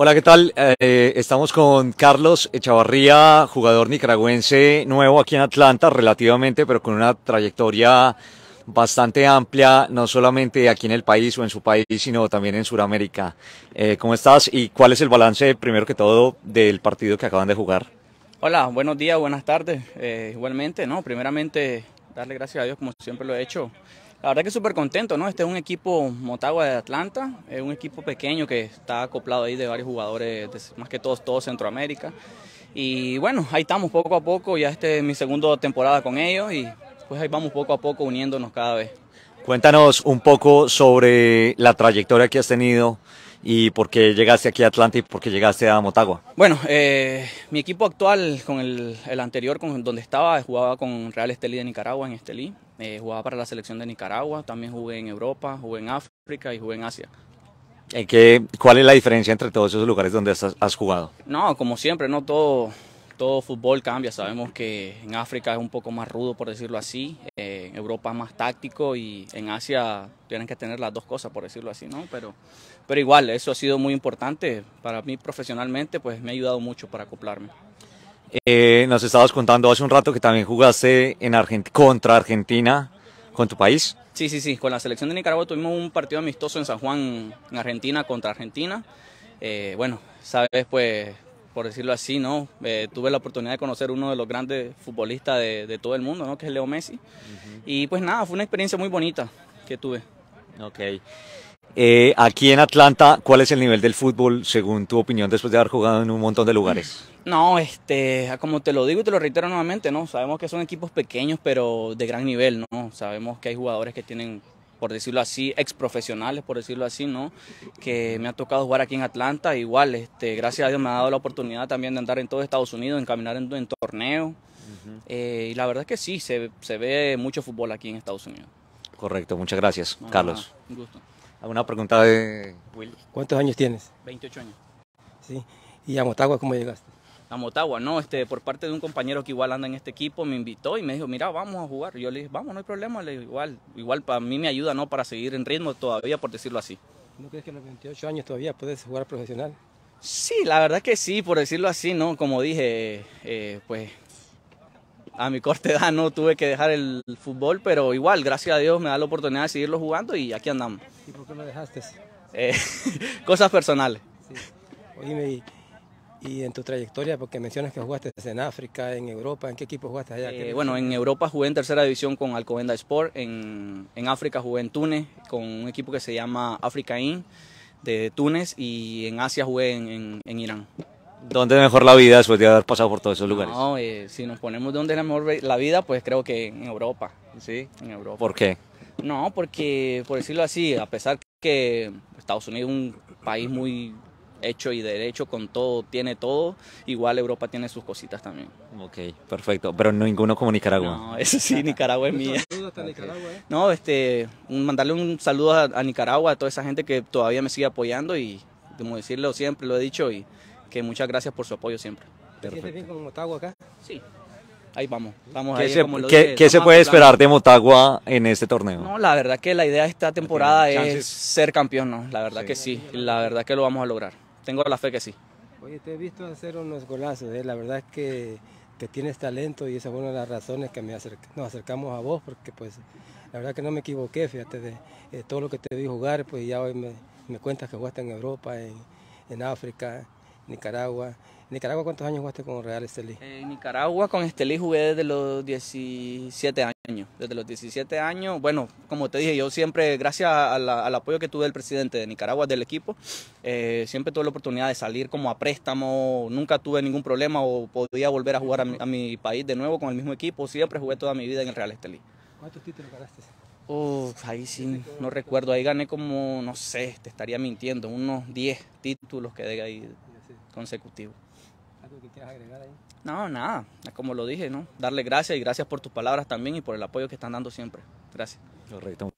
Hola, ¿qué tal? Eh, estamos con Carlos Echavarría, jugador nicaragüense nuevo aquí en Atlanta, relativamente, pero con una trayectoria bastante amplia, no solamente aquí en el país o en su país, sino también en Sudamérica. Eh, ¿Cómo estás y cuál es el balance, primero que todo, del partido que acaban de jugar? Hola, buenos días, buenas tardes. Eh, igualmente, ¿no? Primeramente, darle gracias a Dios, como siempre lo he hecho, la verdad que súper contento, ¿no? Este es un equipo Motagua de Atlanta, es un equipo pequeño que está acoplado ahí de varios jugadores, más que todos, todos Centroamérica. Y bueno, ahí estamos poco a poco, ya este es mi segunda temporada con ellos y pues ahí vamos poco a poco uniéndonos cada vez. Cuéntanos un poco sobre la trayectoria que has tenido y por qué llegaste aquí a Atlanta y por qué llegaste a Motagua? Bueno, eh, mi equipo actual con el, anterior, con donde estaba, jugaba con Real Estelí de Nicaragua en Estelí, eh, jugaba para la selección de Nicaragua, también jugué en Europa, jugué en África y jugué en Asia. qué, ¿Cuál es la diferencia entre todos esos lugares donde has, has jugado? No, como siempre, no todo todo fútbol cambia, sabemos que en África es un poco más rudo, por decirlo así, eh, en Europa es más táctico y en Asia tienen que tener las dos cosas, por decirlo así, ¿no? Pero, pero igual, eso ha sido muy importante para mí profesionalmente, pues me ha ayudado mucho para acoplarme. Eh, nos estabas contando hace un rato que también jugaste en contra Argentina, con tu país. Sí, sí, sí, con la selección de Nicaragua tuvimos un partido amistoso en San Juan, en Argentina, contra Argentina. Eh, bueno, sabes, pues por decirlo así, ¿no? Eh, tuve la oportunidad de conocer uno de los grandes futbolistas de, todo el mundo, ¿no? Que es Leo Messi. Y pues nada, fue una experiencia muy bonita que tuve. Ok. Eh, aquí en Atlanta, ¿cuál es el nivel del fútbol según tu opinión después de haber jugado en un montón de lugares? Mm. No, este, ah, como te lo digo y te lo reitero nuevamente, ¿no? Sabemos que son equipos pequeños, pero de gran nivel, ¿no? Sabemos que hay jugadores que tienen por decirlo así, ex profesionales, por decirlo así, ¿no? Que me ha tocado jugar aquí en Atlanta. Igual, este, gracias a Dios me ha dado la oportunidad también de andar en todo Estados Unidos, en caminar en, en torneos. Eh, y la verdad es que sí, se, ve mucho fútbol aquí en Estados Unidos. Correcto, muchas gracias, Carlos. un gusto. ¿Alguna pregunta de Will? ¿Cuántos años tienes? 28 años. Sí. ¿Y a Motagua cómo llegaste? a Motagua, ¿no? Este, por parte de un compañero que igual anda en este equipo, me invitó y me dijo, mira, vamos a jugar. Yo le dije, vamos, no hay problema, le igual, igual para mí me ayuda, ¿no? Para seguir en ritmo todavía, por decirlo así. ¿No crees que a los 28 años todavía puedes jugar profesional? Sí, la verdad que sí, por decirlo así, ¿no? Como dije, eh, pues a mi corta edad no tuve que dejar el fútbol, pero igual, gracias a Dios me da la oportunidad de seguirlo jugando y aquí andamos. ¿Y por qué me dejaste? Eh, cosas personales. Sí y en tu trayectoria, porque mencionas que jugaste en África, en Europa, ¿en qué equipo jugaste allá? Eh, bueno, en Europa jugué en tercera división con Alcobenda Sport, en, África jugué en Túnez con un equipo que se llama Africa In de Túnez y en Asia jugué en, Irán. ¿Dónde es mejor la vida después de haber pasado por todos esos lugares? No, eh, si nos ponemos dónde es la mejor la vida, pues creo que en Europa, ¿sí? En Europa. ¿Por qué? No, porque, por decirlo así, a pesar que Estados Unidos es un país muy hecho y derecho con todo, tiene todo. Igual Europa tiene sus cositas también. Ok, perfecto. Pero ninguno como Nicaragua. No, eso sí, Nicaragua es mía. Hasta Nicaragua, eh. No, este, mandarle un saludo a, Nicaragua, a toda esa gente que todavía me sigue apoyando y, como decirlo siempre, lo he dicho, y que muchas gracias por su apoyo siempre. Perfecto. bien con Motagua acá? Sí. Ahí vamos, vamos ¿Qué ir se, como ¿qué, se puede esperar de Motagua en este torneo? No, la verdad que la idea de esta temporada es ser campeón, ¿no? La verdad que sí, la verdad que lo vamos a lograr tengo la fe que sí. Oye, te he visto hacer unos golazos, eh. la verdad es que, tienes talento y esa es una de las razones que me nos acercamos a vos, porque pues la verdad que no me equivoqué, fíjate, de eh, todo lo que te vi jugar, pues ya hoy me, me cuentas que jugaste en Europa, en, en África, Nicaragua. Nicaragua cuántos años jugaste con Real Estelí? En Nicaragua con Estelí jugué desde los 17 años. Desde los 17 años, bueno, como te dije, yo siempre, gracias al apoyo que tuve del presidente de Nicaragua, del equipo, eh, siempre tuve la oportunidad de salir como a préstamo, nunca tuve ningún problema o podía volver a jugar a mi, país de nuevo con el mismo equipo. Siempre jugué toda mi vida en el Real Estelí. ¿Cuántos títulos ganaste? ahí sí, no recuerdo. Ahí gané como, no sé, te estaría mintiendo, unos 10 títulos que de ahí consecutivo. ¿Algo que quieras agregar ahí? No, nada, como lo dije, ¿no? Darle gracias y gracias por tus palabras también y por el apoyo que están dando siempre. Gracias.